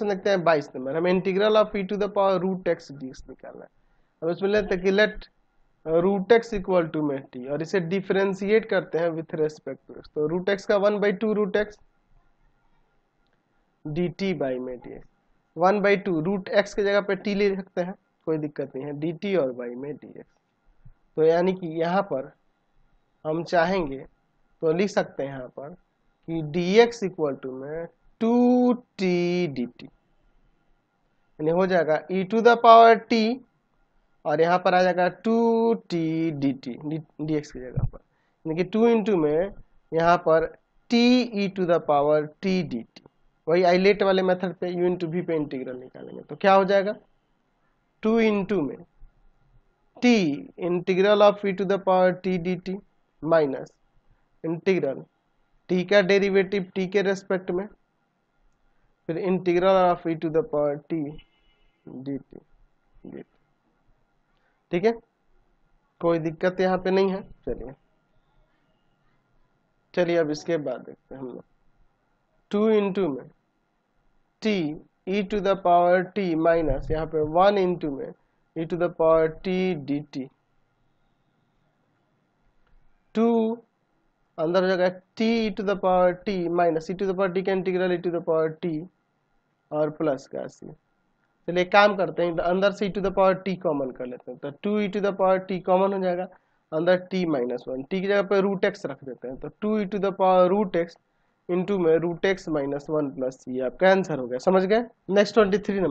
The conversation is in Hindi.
क्वेश्चन देखते हैं बाईस नंबर हमें integral of e to the power root x d निकालना है अब इसमें लेते हैं कि let root x equal to में टी और इसे डिफ्रेंशिएट करते हैं विथ रेस्पेक्ट टू एक्स तो रूट एक्स का one by two root x d t by में t x one by two root x की जगह पे टी ले सकते हैं कोई दिक्कत नहीं है डी टी और बाई में डी एक्स तो यानी कि यहाँ पर हम चाहेंगे तो लिख सकते हैं यहाँ पर कि डी एक्स इक्वल टू में टू टी डी टी यानी हो जाएगा e to the power t और यहाँ पर आ जाएगा two t d t d x की जगह पर यानी कि टू इंटू में यहाँ पर t e to the power t d t वही आईलेट वाले मेथड पे यू इंटू भी पे इंटीग्रल निकालेंगे तो क्या हो जाएगा टू इंटू में t integral of e to the power t d t minus integral t का डेरिवेटिव टी के रेस्पेक्ट में फिर integral of e to the power power t d t d ठीक है कोई दिक्कत यहाँ पे नहीं है चलिए चलिए अब इसके बाद देखते हैं हम लोग टू इंटू में t e to the power t minus यहाँ पे वन इंटू में e to the power t d t two अंदर हो जाएगा t e to the power t minus e to the power t का integral e to the power power t और प्लस का सी चलिए काम करते हैं अंदर से e to the power t common कर लेते हैं तो two e to the power t common हो जाएगा अंदर टी माइनस वन टी की जगह पर रूट एक्स रख देते हैं तो two e to the power root x into में root x minus one plus c आपका आंसर हो गया समझ गए नेक्स्ट ट्वेंटी थ्री नंबर